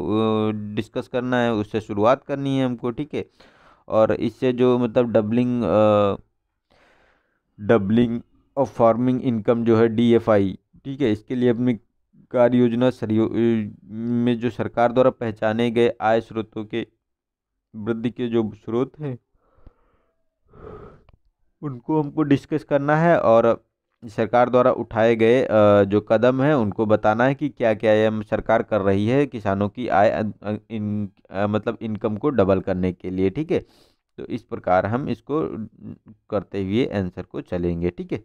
डिस्कस करना है उससे शुरुआत करनी है हमको ठीक है और इससे जो मतलब doubling doubling of farming income जो है डीएफआई ठीक है इसके लिए अपनी कार्य योजना में जो सरकार द्वारा पहचाने गए आय स्रोतों के वृद्धि के जो स्रोत हैं उनको हमको डिस्कस करना है और सरकार द्वारा उठाए गए जो कदम हैं उनको बताना है कि क्या क्या ये सरकार कर रही है किसानों की आय इन मतलब इनकम को डबल करने के लिए ठीक है तो इस प्रकार हम इसको करते हुए आंसर को चलेंगे ठीक है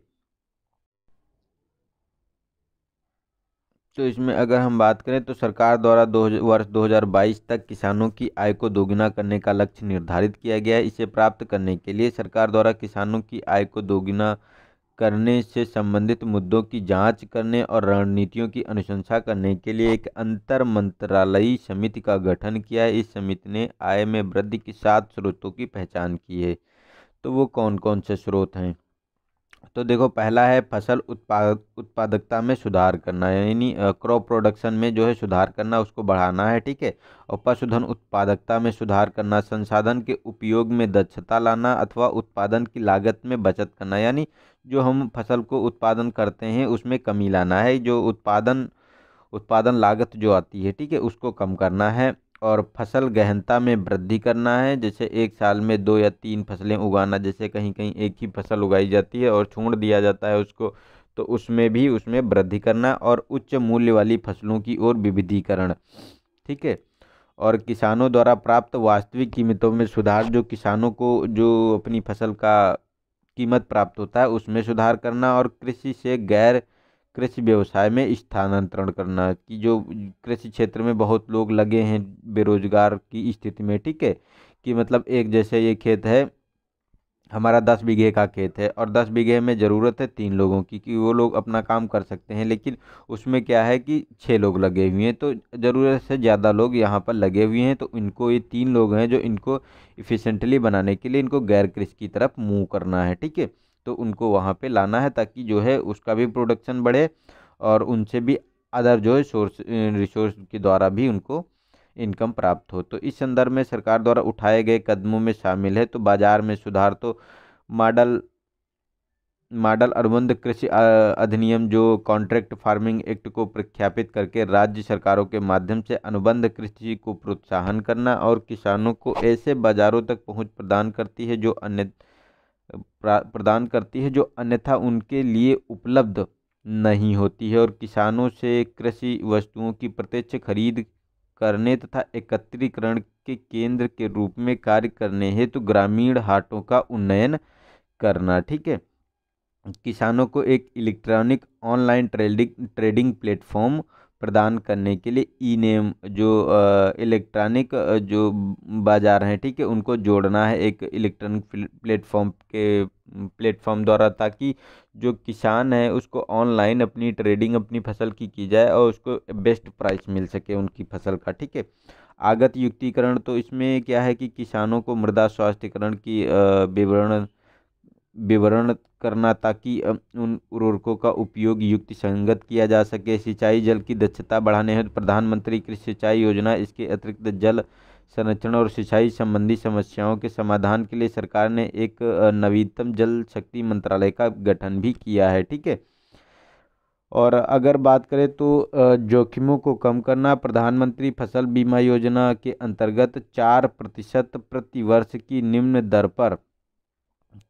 तो इसमें अगर हम बात करें तो सरकार द्वारा दो वर्ष 2022 तक किसानों की आय को दोगुना करने का लक्ष्य निर्धारित किया गया है इसे प्राप्त करने के लिए सरकार द्वारा किसानों की आय को दोगुना करने से संबंधित मुद्दों की जांच करने और रणनीतियों की अनुशंसा करने के लिए एक अंतर मंत्रालयी समिति का गठन किया है इस समिति ने आय में वृद्धि के सात स्रोतों की पहचान की है तो वो कौन कौन से स्रोत हैं तो देखो पहला है फसल उत्पाद उत्पादकता में सुधार करना यानी क्रॉप प्रोडक्शन में जो है सुधार करना उसको बढ़ाना है ठीक है और पशुधन उत्पादकता में सुधार करना संसाधन के उपयोग में दक्षता लाना अथवा उत्पादन की लागत में बचत करना यानी जो हम फसल को उत्पादन करते हैं उसमें कमी लाना है जो उत्पादन उत्पादन लागत जो आती है ठीक है उसको कम करना है और फसल गहनता में वृद्धि करना है जैसे एक साल में दो या तीन फसलें उगाना जैसे कहीं कहीं एक ही फसल उगाई जाती है और छोड़ दिया जाता है उसको तो उसमें भी उसमें वृद्धि करना और उच्च मूल्य वाली फसलों की ओर विविधीकरण ठीक है और किसानों द्वारा प्राप्त वास्तविक कीमतों में सुधार जो किसानों को जो अपनी फसल का कीमत प्राप्त होता है उसमें सुधार करना और कृषि से गैर कृषि व्यवसाय में स्थानांतरण करना कि जो कृषि क्षेत्र में बहुत लोग लगे हैं बेरोजगार की स्थिति में ठीक है कि मतलब एक जैसे ये खेत है हमारा दस बीघे का खेत है और दस बीघे में ज़रूरत है तीन लोगों की कि वो लोग अपना काम कर सकते हैं लेकिन उसमें क्या है कि छः लोग लगे हुए हैं तो ज़रूरत से ज़्यादा लोग यहाँ पर लगे हुए हैं तो इनको ये तीन लोग हैं जो इनको इफ़िशेंटली बनाने के लिए इनको गैर कृषि की तरफ मूव करना है ठीक है तो उनको वहाँ पे लाना है ताकि जो है उसका भी प्रोडक्शन बढ़े और उनसे भी अदर जो है सोर्स रिसोर्स के द्वारा भी उनको इनकम प्राप्त हो तो इस संदर्भ में सरकार द्वारा उठाए गए कदमों में शामिल है तो बाजार में सुधार तो मॉडल मॉडल अनुबंध कृषि अधिनियम जो कॉन्ट्रैक्ट फार्मिंग एक्ट को प्रख्यापित करके राज्य सरकारों के माध्यम से अनुबंध कृषि को प्रोत्साहन करना और किसानों को ऐसे बाज़ारों तक पहुंच प्रदान करती है जो अन्य प्रदान करती है जो अन्यथा उनके लिए उपलब्ध नहीं होती है और किसानों से कृषि वस्तुओं की प्रत्यक्ष खरीद करने तथा एकत्रीकरण के केंद्र के रूप में कार्य करने हेतु तो ग्रामीण हाटों का उन्नयन करना ठीक है किसानों को एक electronic online trading trading platform प्रदान करने के लिए ई नेम जो इलेक्ट्रॉनिक जो बाज़ार हैं ठीक है उनको जोड़ना है एक इलेक्ट्रॉनिक प्लेटफॉर्म के प्लेटफॉर्म द्वारा ताकि जो किसान है उसको ऑनलाइन अपनी ट्रेडिंग अपनी फसल की की जाए और उसको बेस्ट प्राइस मिल सके उनकी फसल का ठीक है आगत युक्तिकरण तो इसमें क्या है कि किसानों को मृदा स्वास्थ्यकरण की विवरण विवरण करना ताकि उन उर्वरकों का उपयोग युक्ति संगत किया जा सके सिंचाई जल की दक्षता बढ़ाने हेतु प्रधानमंत्री कृषि सिंचाई योजना इसके अतिरिक्त जल संरक्षण और सिंचाई संबंधी समस्याओं के समाधान के लिए सरकार ने एक नवीनतम जल शक्ति मंत्रालय का गठन भी किया है ठीक है और अगर बात करें तो जोखिमों को कम करना प्रधानमंत्री फसल बीमा योजना के अंतर्गत चार प्रतिशत प्रतिवर्ष की निम्न दर पर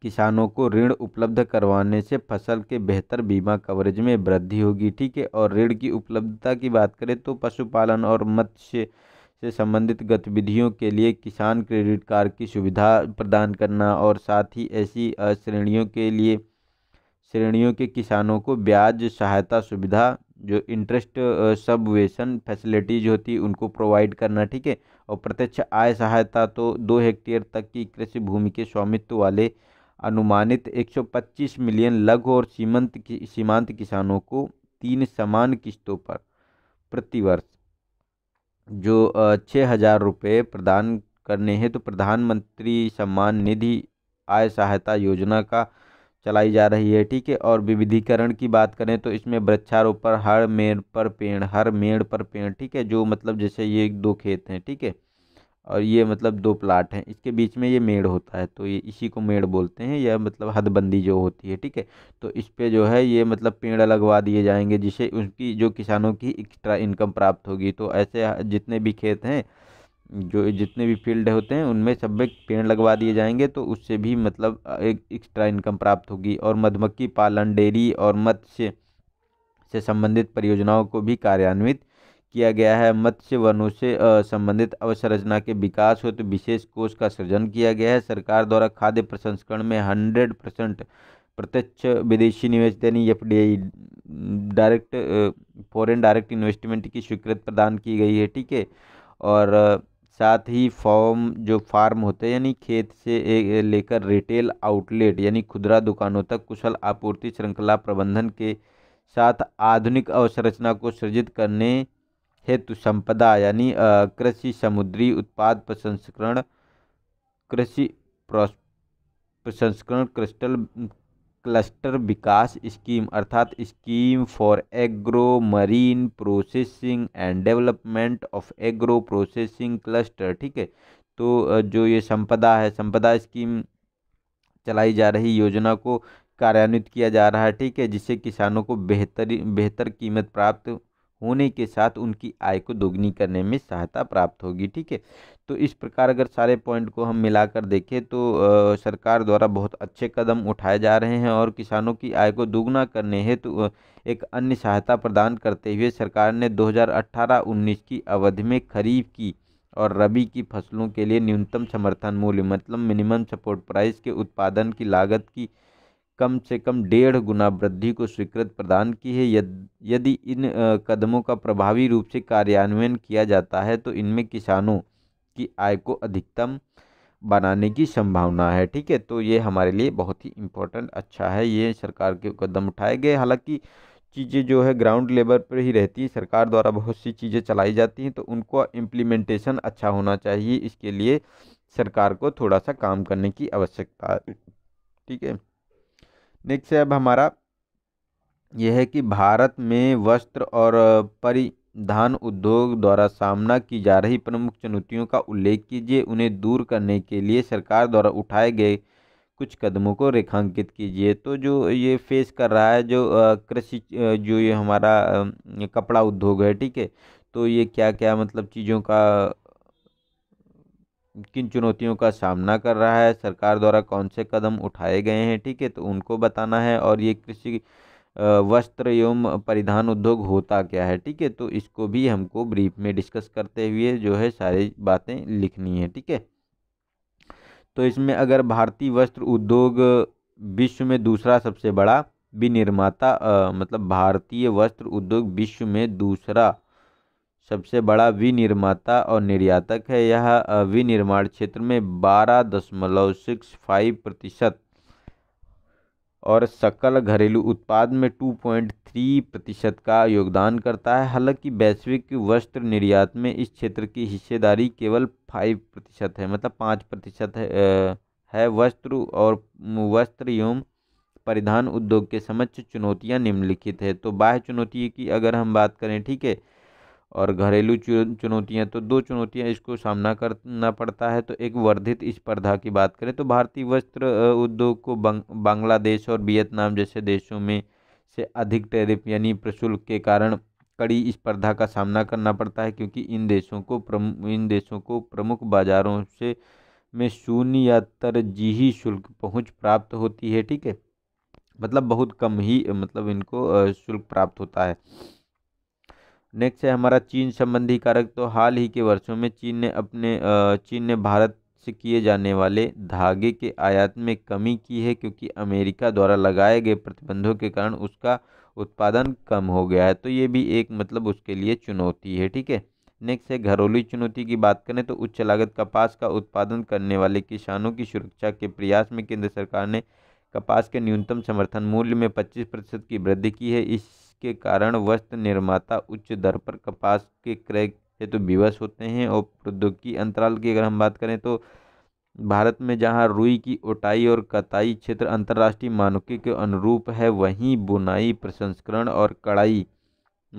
किसानों को ऋण उपलब्ध करवाने से फसल के बेहतर बीमा कवरेज में वृद्धि होगी ठीक है और ऋण की उपलब्धता की बात करें तो पशुपालन और मत्स्य से संबंधित गतिविधियों के लिए किसान क्रेडिट कार्ड की सुविधा प्रदान करना और साथ ही ऐसी श्रेणियों के लिए श्रेणियों के किसानों को ब्याज सहायता सुविधा जो इंटरेस्ट सबवेशन फैसिलिटीज होती उनको प्रोवाइड करना ठीक है और प्रत्यक्ष आय सहायता तो दो हेक्टेयर तक की कृषि भूमि के स्वामित्व वाले अनुमानित 125 मिलियन लघु और सीमांत सीमांत किसानों को तीन समान किस्तों पर प्रतिवर्ष जो छः हज़ार रुपये प्रदान करने हैं तो प्रधानमंत्री सम्मान निधि आय सहायता योजना का चलाई जा रही है ठीक है और विविधीकरण की बात करें तो इसमें वृक्षारोपण हर मेड़ पर पेड़ हर मेड़ पर पेड़ ठीक है जो मतलब जैसे ये दो खेत हैं ठीक है थीके? और ये मतलब दो प्लाट हैं इसके बीच में ये मेड़ होता है तो ये इसी को मेड़ बोलते हैं यह मतलब हदबंदी जो होती है ठीक है तो इस पर जो है ये मतलब पेड़ लगवा दिए जाएंगे जिसे उनकी जो किसानों की एक्स्ट्रा इनकम प्राप्त होगी तो ऐसे जितने भी खेत हैं जो जितने भी फील्ड होते हैं उनमें सब में पेड़ लगवा दिए जाएंगे तो उससे भी मतलब एक एक्स्ट्रा इनकम प्राप्त होगी और मधुमक्खी पालन डेयरी और मत्स्य से संबंधित परियोजनाओं को भी कार्यान्वित किया गया है मत्स्य वनों से संबंधित अवसंरचना के विकास हो तो विशेष कोष का सृजन किया गया है सरकार द्वारा खाद्य प्रसंस्करण में हंड्रेड परसेंट प्रत्यक्ष विदेशी निवेश यानी F direct foreign direct investment की स्वीकृति प्रदान की गई है ठीक है और साथ ही फॉर्म जो फार्म होते हैं यानी खेत से लेकर रिटेल आउटलेट यानी खुदरा दुकानों तक कुशल आपूर्ति श्रृंखला प्रबंधन के साथ आधुनिक अवसंरचना को सृजित करने हेतु संपदा यानी कृषि समुद्री उत्पाद प्रसंस्करण कृषि प्रसंस्करण क्रिस्टल क्लस्टर विकास स्कीम अर्थात scheme for agro marine processing and development of agro processing cluster ठीक है तो जो ये संपदा है संपदा स्कीम चलाई जा रही योजना को कार्यान्वित किया जा रहा है ठीक है जिससे किसानों को बेहतरी बेहतर कीमत प्राप्त होने के साथ उनकी आय को दोगुनी करने में सहायता प्राप्त होगी ठीक है तो इस प्रकार अगर सारे पॉइंट को हम मिलाकर देखें तो आ, सरकार द्वारा बहुत अच्छे कदम उठाए जा रहे हैं और किसानों की आय को दोगुना करने हेतु तो एक अन्य सहायता प्रदान करते हुए सरकार ने 2018-19 की अवधि में खरीफ की और रबी की फसलों के लिए न्यूनतम समर्थन मूल्य मतलब मिनिमम सपोर्ट प्राइस के उत्पादन की लागत की कम से कम डेढ़ गुना वृद्धि को स्वीकृत प्रदान की है यदि इन कदमों का प्रभावी रूप से कार्यान्वयन किया जाता है तो इनमें किसानों की आय को अधिकतम बनाने की संभावना है ठीक है तो ये हमारे लिए बहुत ही इम्पोर्टेंट अच्छा है ये सरकार के कदम उठाए गए हालांकि चीज़ें जो है ग्राउंड लेवल पर ही रहती हैं सरकार द्वारा बहुत सी चीज़ें चलाई जाती हैं तो उनको इम्प्लीमेंटेशन अच्छा होना चाहिए इसके लिए सरकार को थोड़ा सा काम करने की आवश्यकता ठीक है नेक्स्ट है अब हमारा यह है कि भारत में वस्त्र और परिधान उद्योग द्वारा सामना की जा रही प्रमुख चुनौतियों का उल्लेख कीजिए उन्हें दूर करने के लिए सरकार द्वारा उठाए गए कुछ कदमों को रेखांकित कीजिए तो जो ये फेस कर रहा है जो कृषि जो ये हमारा कपड़ा उद्योग है ठीक है तो ये क्या क्या मतलब चीज़ों का किन चुनौतियों का सामना कर रहा है सरकार द्वारा कौन से कदम उठाए गए हैं ठीक है तो उनको बताना है और ये कृषि वस्त्र एवं परिधान उद्योग होता क्या है ठीक है तो इसको भी हमको ब्रीफ में डिस्कस करते हुए जो है सारी बातें लिखनी है ठीक है तो इसमें अगर भारतीय वस्त्र उद्योग विश्व में दूसरा सबसे बड़ा विनिर्माता मतलब भारतीय वस्त्र उद्योग विश्व में दूसरा सबसे बड़ा विनिर्माता और निर्यातक है यह विनिर्माण क्षेत्र में बारह दशमलव सिक्स फाइव प्रतिशत और सकल घरेलू उत्पाद में टू पॉइंट थ्री प्रतिशत का योगदान करता है हालांकि वैश्विक वस्त्र निर्यात में इस क्षेत्र की हिस्सेदारी केवल फाइव प्रतिशत है मतलब पाँच प्रतिशत है, है वस्त्र और वस्त्र एवं परिधान उद्योग के समक्ष चुनौतियां निम्नलिखित है तो बाह्य चुनौती की अगर हम बात करें ठीक है और घरेलू चुनौतियां तो दो चुनौतियां इसको सामना करना पड़ता है तो एक वर्धित स्पर्धा की बात करें तो भारतीय वस्त्र उद्योग को बांग्लादेश और वियतनाम जैसे देशों में से अधिक टैरिफ यानी प्रशुल्क के कारण कड़ी स्पर्धा का सामना करना पड़ता है क्योंकि इन देशों को इन देशों को प्रमुख बाज़ारों से में शून्य या तरजीही शुल्क पहुँच प्राप्त होती है ठीक है मतलब बहुत कम ही मतलब इनको शुल्क प्राप्त होता है नेक्स्ट है हमारा चीन संबंधी कारक तो हाल ही के वर्षों में चीन ने अपने चीन ने भारत से किए जाने वाले धागे के आयात में कमी की है क्योंकि अमेरिका द्वारा लगाए गए प्रतिबंधों के कारण उसका उत्पादन कम हो गया है तो ये भी एक मतलब उसके लिए चुनौती है ठीक है नेक्स्ट है घरेलू चुनौती की बात करें तो उच्च लागत कपास का उत्पादन करने वाले किसानों की सुरक्षा के प्रयास में केंद्र सरकार ने कपास के न्यूनतम समर्थन मूल्य में 25 प्रतिशत की वृद्धि की है इस जिसके कारण वस्त्र निर्माता उच्च दर पर कपास के क्रय हेतु तो विवश होते हैं और प्रौद्योगिकी अंतराल की अगर हम बात करें तो भारत में जहाँ रुई की ओटाई और कताई क्षेत्र अंतर्राष्ट्रीय मानकों के अनुरूप है वहीं बुनाई प्रसंस्करण और कढ़ाई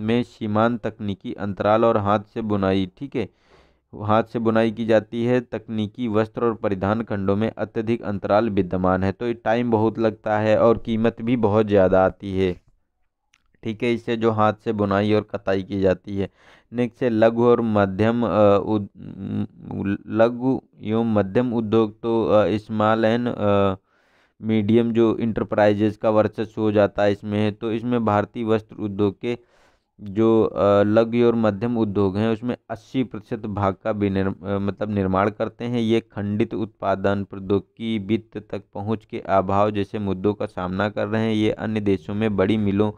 में सीमान तकनीकी अंतराल और हाथ से बुनाई ठीक है हाथ से बुनाई की जाती है तकनीकी वस्त्र और परिधान खंडों में अत्यधिक अंतराल विद्यमान है तो टाइम बहुत लगता है और कीमत भी बहुत ज़्यादा आती है ठीक है इसे जो हाथ से बुनाई और कताई की जाती है नेक्स्ट है लघु और मध्यम लघु एवं मध्यम उद्योग तो स्मॉल एंड मीडियम जो इंटरप्राइजेज का वर्चस्व हो जाता है इसमें है तो इसमें भारतीय वस्त्र उद्योग के जो लघु और मध्यम उद्योग हैं उसमें 80 प्रतिशत भाग का विनिर् मतलब निर्माण करते हैं ये खंडित उत्पादन प्रौद्योगिकी वित्त तक पहुंच के अभाव जैसे मुद्दों का सामना कर रहे हैं ये अन्य देशों में बड़ी मिलों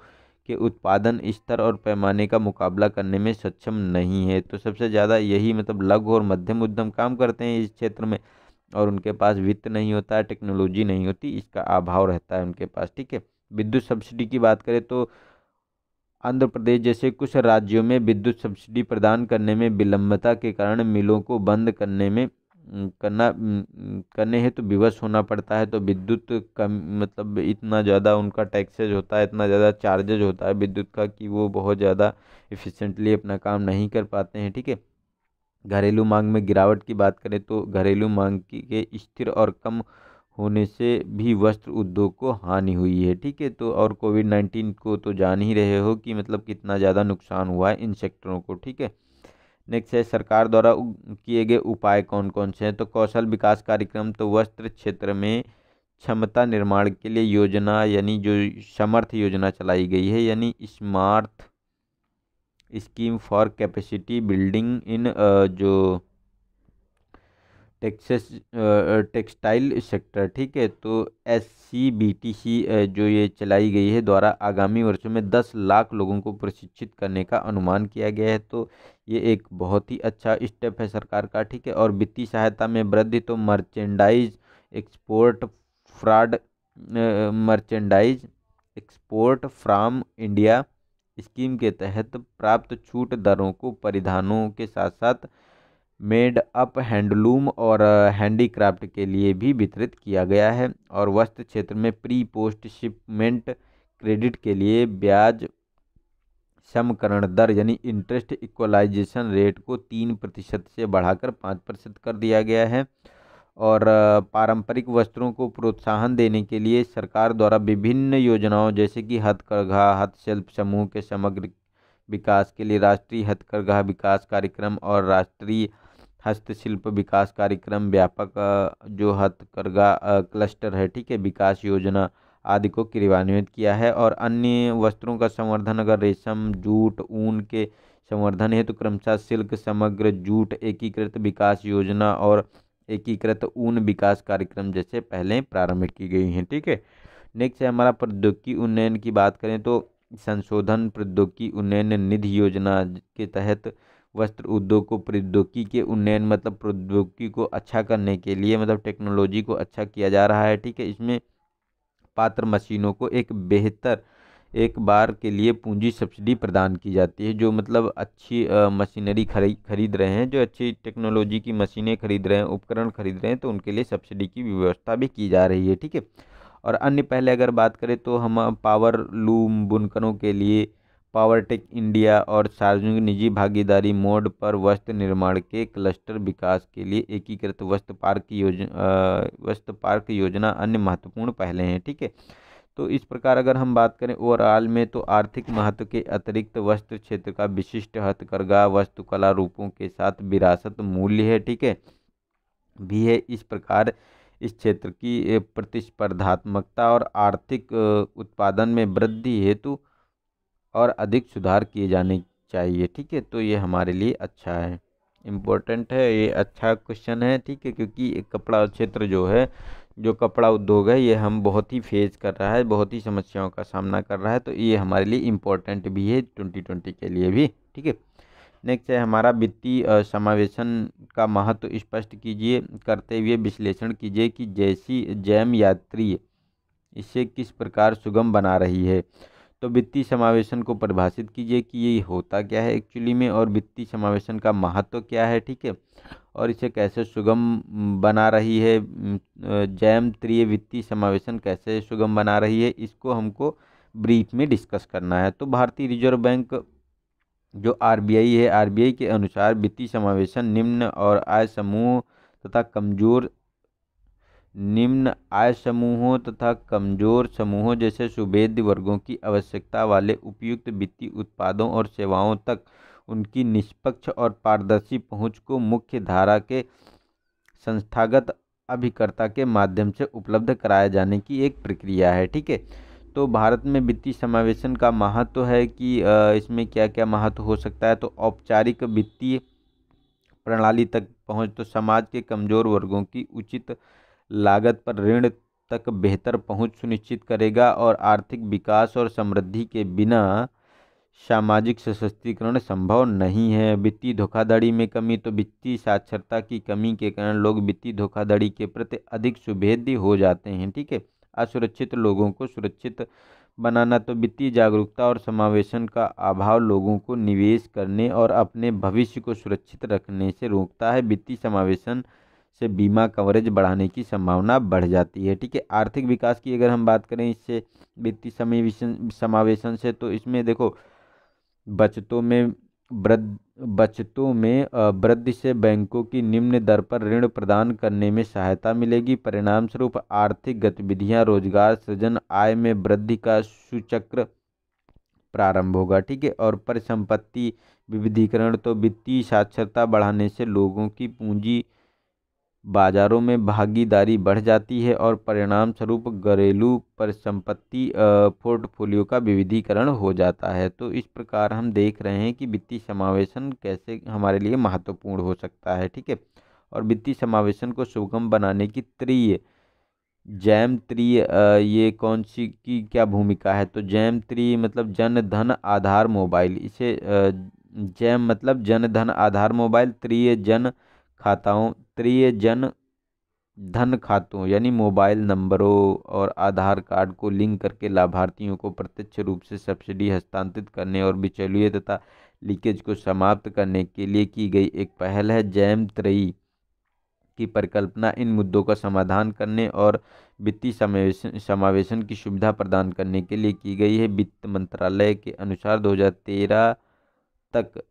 के उत्पादन स्तर और पैमाने का मुकाबला करने में सक्षम नहीं है तो सबसे ज़्यादा यही मतलब लघु और मध्यम उद्यम काम करते हैं इस क्षेत्र में और उनके पास वित्त नहीं होता है टेक्नोलॉजी नहीं होती इसका अभाव रहता है उनके पास ठीक है विद्युत सब्सिडी की बात करें तो आंध्र प्रदेश जैसे कुछ राज्यों में विद्युत सब्सिडी प्रदान करने में विलंबता के कारण मिलों को बंद करने में करना करने हैं तो विवश होना पड़ता है तो विद्युत कम मतलब इतना ज़्यादा उनका टैक्सेज होता है इतना ज़्यादा चार्जेज होता है विद्युत का कि वो बहुत ज़्यादा इफ़िशेंटली अपना काम नहीं कर पाते हैं ठीक है घरेलू मांग में गिरावट की बात करें तो घरेलू मांग के स्थिर और कम होने से भी वस्त्र उद्योग को हानि हुई है ठीक है तो और कोविड नाइन्टीन को तो जान ही रहे हो कि मतलब कितना ज़्यादा नुकसान हुआ है इन सेक्टरों को ठीक है नेक्स्ट है सरकार द्वारा किए गए उपाय कौन कौन से हैं तो कौशल विकास कार्यक्रम तो वस्त्र क्षेत्र में क्षमता निर्माण के लिए योजना यानी जो समर्थ योजना चलाई गई है यानी Samarth scheme for capacity building in जो टेक्सेस टेक्सटाइल सेक्टर ठीक है तो S C B T C जो ये चलाई गई है द्वारा आगामी वर्षों में दस लाख लोगों को प्रशिक्षित करने का अनुमान किया गया है तो ये एक बहुत ही अच्छा स्टेप है सरकार का ठीक है और वित्तीय सहायता में वृद्धि तो merchandise export from merchandise export from India scheme के तहत प्राप्त छूट दरों को परिधानों के साथ साथ मेड अप हैंडलूम और हैंडीक्राफ्ट के लिए भी वितरित किया गया है और वस्त्र क्षेत्र में प्री पोस्ट शिपमेंट क्रेडिट के लिए ब्याज समकरण दर यानी इंटरेस्ट इक्वलाइजेशन रेट को तीन प्रतिशत से बढ़ाकर पाँच प्रतिशत कर दिया गया है और पारंपरिक वस्त्रों को प्रोत्साहन देने के लिए सरकार द्वारा विभिन्न योजनाओं जैसे कि हथकरघा हथशिल्प समूह के समग्र विकास के लिए राष्ट्रीय हथकरघा विकास कार्यक्रम और राष्ट्रीय हस्तशिल्प विकास कार्यक्रम व्यापक जो हथकरघा क्लस्टर है ठीक है विकास योजना आदि को क्रियान्वित किया है और अन्य वस्त्रों का संवर्धन अगर रेशम जूट ऊन के संवर्धन हेतु तो क्रमशः सिल्क समग्र जूट एकीकृत विकास योजना और एकीकृत ऊन विकास कार्यक्रम जैसे पहले प्रारंभ की गई हैं ठीक है नेक्स्ट है हमारा प्रौद्योगिकी उन्नयन की बात करें तो संशोधन प्रौद्योगिकी उन्नयन निधि योजना के तहत वस्त्र उद्योग को प्रौद्योगिकी के उन्नयन मतलब प्रौद्योगिकी को अच्छा करने के लिए मतलब टेक्नोलॉजी को अच्छा किया जा रहा है ठीक है इसमें पात्र मशीनों को एक बेहतर एक बार के लिए पूंजी सब्सिडी प्रदान की जाती है जो मतलब अच्छी मशीनरी खरी खरीद रहे हैं जो अच्छी टेक्नोलॉजी की मशीनें खरीद रहे हैं उपकरण खरीद रहे हैं तो उनके लिए सब्सिडी की व्यवस्था भी की जा रही है ठीक है और अन्य पहले अगर बात करें तो हम पावर लूम बुनकरों के लिए पावरटेक इंडिया और सार्वजनिक निजी भागीदारी मोड पर वस्त्र निर्माण के क्लस्टर विकास के लिए एकीकृत वस्त्र पार्क योजना वस्त्र पार्क योजना अन्य महत्वपूर्ण पहले हैं ठीक है तो इस प्रकार अगर हम बात करें ओवरऑल में तो आर्थिक महत्व के अतिरिक्त वस्त्र क्षेत्र का विशिष्ट हथकरघा वस्तुकला रूपों के साथ विरासत मूल्य है ठीक है भी है इस प्रकार इस क्षेत्र की प्रतिस्पर्धात्मकता और आर्थिक उत्पादन में वृद्धि हेतु और अधिक सुधार किए जाने चाहिए ठीक है तो ये हमारे लिए अच्छा है इम्पोर्टेंट है ये अच्छा क्वेश्चन है ठीक है क्योंकि कपड़ा क्षेत्र जो है जो कपड़ा उद्योग है ये हम बहुत ही फेस कर रहा है बहुत ही समस्याओं का सामना कर रहा है तो ये हमारे लिए इम्पोर्टेंट भी है ट्वेंटी ट्वेंटी के लिए भी ठीक है नेक्स्ट है हमारा वित्तीय समावेशन का महत्व तो स्पष्ट कीजिए करते हुए विश्लेषण कीजिए कि जैसी जैम यात्री इसे किस प्रकार सुगम बना रही है तो वित्तीय समावेशन को परिभाषित कीजिए कि ये होता क्या है एक्चुअली में और वित्तीय समावेशन का महत्व तो क्या है ठीक है और इसे कैसे सुगम बना रही है जैम त्रिय वित्तीय समावेशन कैसे सुगम बना रही है इसको हमको ब्रीफ में डिस्कस करना है तो भारतीय रिजर्व बैंक जो आरबीआई है आरबीआई के अनुसार वित्तीय समावेशन निम्न और आय समूह तथा कमजोर निम्न आय समूहों तथा कमजोर समूहों जैसे सुभेद्य वर्गों की आवश्यकता वाले उपयुक्त वित्तीय उत्पादों और सेवाओं तक उनकी निष्पक्ष और पारदर्शी पहुंच को मुख्य धारा के संस्थागत अभिकर्ता के माध्यम से उपलब्ध कराए जाने की एक प्रक्रिया है ठीक है तो भारत में वित्तीय समावेशन का महत्व तो है कि इसमें क्या क्या महत्व हो सकता है तो औपचारिक वित्तीय प्रणाली तक पहुंच तो समाज के कमज़ोर वर्गों की उचित लागत पर ऋण तक बेहतर पहुंच सुनिश्चित करेगा और आर्थिक विकास और समृद्धि के बिना सामाजिक सशक्तिकरण संभव नहीं है वित्तीय धोखाधड़ी में कमी तो वित्तीय साक्षरता की कमी के कारण लोग वित्तीय धोखाधड़ी के प्रति अधिक सुभेद्य हो जाते हैं ठीक है असुरक्षित लोगों को सुरक्षित बनाना तो वित्तीय जागरूकता और समावेशन का अभाव लोगों को निवेश करने और अपने भविष्य को सुरक्षित रखने से रोकता है वित्तीय समावेशन से बीमा कवरेज बढ़ाने की संभावना बढ़ जाती है ठीक है आर्थिक विकास की अगर हम बात करें इससे वित्तीय समावेशन से तो इसमें देखो बचतों में वृद्ध बचतों में वृद्धि से बैंकों की निम्न दर पर ऋण प्रदान करने में सहायता मिलेगी परिणामस्वरूप आर्थिक गतिविधियां रोजगार सृजन आय में वृद्धि का सुचक्र प्रारंभ होगा ठीक है और परिसंपत्ति विविधीकरण तो वित्तीय साक्षरता बढ़ाने से लोगों की पूंजी बाजारों में भागीदारी बढ़ जाती है और परिणाम स्वरूप घरेलू परिसंपत्ति पोर्टफोलियो का विविधीकरण हो जाता है तो इस प्रकार हम देख रहे हैं कि वित्तीय समावेशन कैसे हमारे लिए महत्वपूर्ण हो सकता है ठीक है और वित्तीय समावेशन को सुगम बनाने की त्रीय जैम त्रीय ये कौन सी की क्या भूमिका है तो जैम त्रीय मतलब जन धन आधार मोबाइल इसे जैम मतलब जन धन आधार मोबाइल त्रिय जन खाताओं त्रिय जन धन खातों यानी मोबाइल नंबरों और आधार कार्ड को लिंक करके लाभार्थियों को प्रत्यक्ष रूप से सब्सिडी हस्तांतरित करने और बिचौलिए तथा लीकेज को समाप्त करने के लिए की गई एक पहल है जैम त्रयी की परिकल्पना इन मुद्दों का समाधान करने और वित्तीय समावेशन समावेशन की सुविधा प्रदान करने के लिए की गई है वित्त मंत्रालय के अनुसार 2013 तक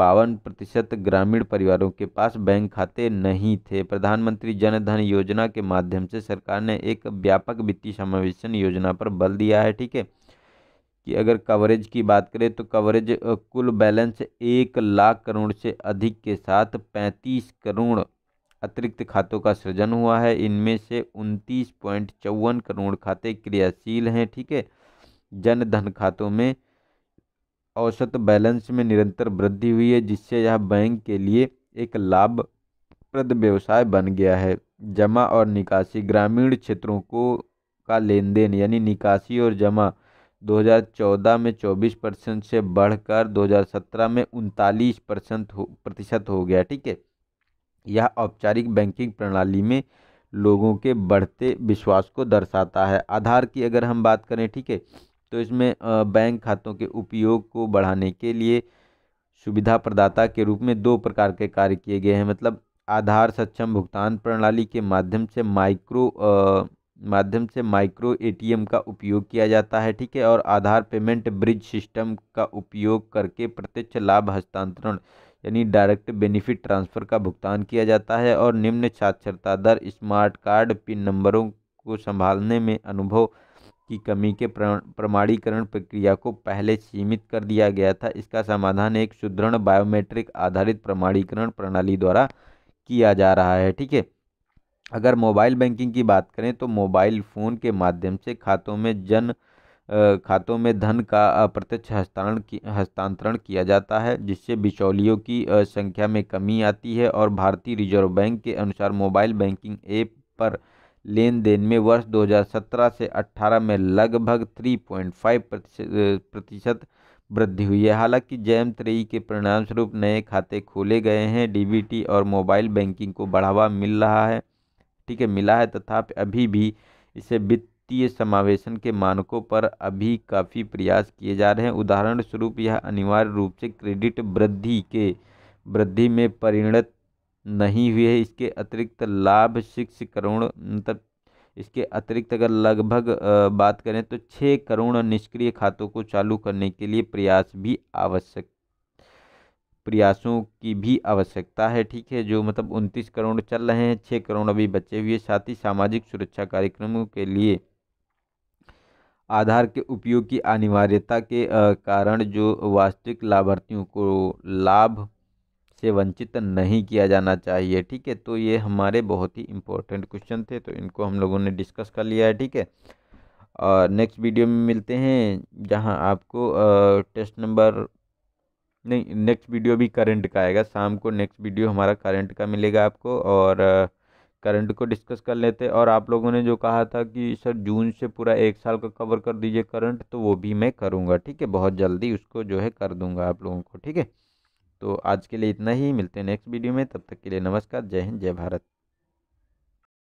बावन प्रतिशत ग्रामीण परिवारों के पास बैंक खाते नहीं थे प्रधानमंत्री जन धन योजना के माध्यम से सरकार ने एक व्यापक वित्तीय समावेशन योजना पर बल दिया है ठीक है कि अगर कवरेज की बात करें तो कवरेज कुल बैलेंस एक लाख करोड़ से अधिक के साथ पैंतीस करोड़ अतिरिक्त खातों का सृजन हुआ है इनमें से उनतीस पॉइंट चौवन करोड़ खाते क्रियाशील हैं ठीक है जन धन खातों में औसत बैलेंस में निरंतर वृद्धि हुई है जिससे यह बैंक के लिए एक लाभप्रद व्यवसाय बन गया है जमा और निकासी ग्रामीण क्षेत्रों को का लेन देन यानी निकासी और जमा 2014 में 24 परसेंट से बढ़कर 2017 में उनतालीस परसेंट हो प्रतिशत हो गया ठीक है यह औपचारिक बैंकिंग प्रणाली में लोगों के बढ़ते विश्वास को दर्शाता है आधार की अगर हम बात करें ठीक है तो इसमें बैंक खातों के उपयोग को बढ़ाने के लिए सुविधा प्रदाता के रूप में दो प्रकार के कार्य किए गए हैं मतलब आधार सक्षम भुगतान प्रणाली के माध्यम से माइक्रो आ, माध्यम से माइक्रो एटीएम का उपयोग किया जाता है ठीक है और आधार पेमेंट ब्रिज सिस्टम का उपयोग करके प्रत्यक्ष लाभ हस्तांतरण यानी डायरेक्ट बेनिफिट ट्रांसफ़र का भुगतान किया जाता है और निम्न साक्षरता दर स्मार्ट कार्ड पिन नंबरों को संभालने में अनुभव की कमी के प्रमाणीकरण प्रक्रिया को पहले सीमित कर दिया गया था इसका समाधान एक सुदृढ़ बायोमेट्रिक आधारित प्रमाणीकरण प्रणाली द्वारा किया जा रहा है ठीक है अगर मोबाइल बैंकिंग की बात करें तो मोबाइल फ़ोन के माध्यम से खातों में जन खातों में धन का अप्रत्यक्ष हस्तांतरण हस्तांतरण किया जाता है जिससे बिचौलियों की संख्या में कमी आती है और भारतीय रिजर्व बैंक के अनुसार मोबाइल बैंकिंग ऐप पर लेन देन में वर्ष 2017 से 18 में लगभग 3.5 प्रतिशत वृद्धि हुई है हालांकि जैम त्रेई के परिणामस्वरूप नए खाते खोले गए हैं डी और मोबाइल बैंकिंग को बढ़ावा मिल रहा है ठीक है मिला है तथापि अभी भी इसे वित्तीय समावेशन के मानकों पर अभी काफ़ी प्रयास किए जा रहे हैं उदाहरण स्वरूप यह अनिवार्य रूप से क्रेडिट वृद्धि के वृद्धि में परिणत नहीं हुई है इसके अतिरिक्त लाभ सिक्स करोड़ मतलब इसके अतिरिक्त अगर लगभग बात करें तो छः करोड़ निष्क्रिय खातों को चालू करने के लिए प्रयास भी आवश्यक प्रयासों की भी आवश्यकता है ठीक है जो मतलब उनतीस करोड़ चल रहे हैं छः करोड़ अभी बचे हुए साथ ही सामाजिक सुरक्षा कार्यक्रमों के लिए आधार के उपयोग की अनिवार्यता के कारण जो वास्तविक लाभार्थियों को लाभ से वंचित नहीं किया जाना चाहिए ठीक है तो ये हमारे बहुत ही इंपॉर्टेंट क्वेश्चन थे तो इनको हम लोगों ने डिस्कस कर लिया है ठीक है और नेक्स्ट वीडियो में मिलते हैं जहां आपको टेस्ट नंबर नहीं नेक्स्ट वीडियो भी करंट का आएगा शाम को नेक्स्ट वीडियो हमारा करंट का मिलेगा आपको और करंट को डिस्कस कर लेते और आप लोगों ने जो कहा था कि सर जून से पूरा एक साल का कवर कर दीजिए करंट तो वो भी मैं करूँगा ठीक है बहुत जल्दी उसको जो है कर दूँगा आप लोगों को ठीक है तो आज के लिए इतना ही मिलते हैं नेक्स्ट वीडियो में तब तक के लिए नमस्कार जय हिंद जय भारत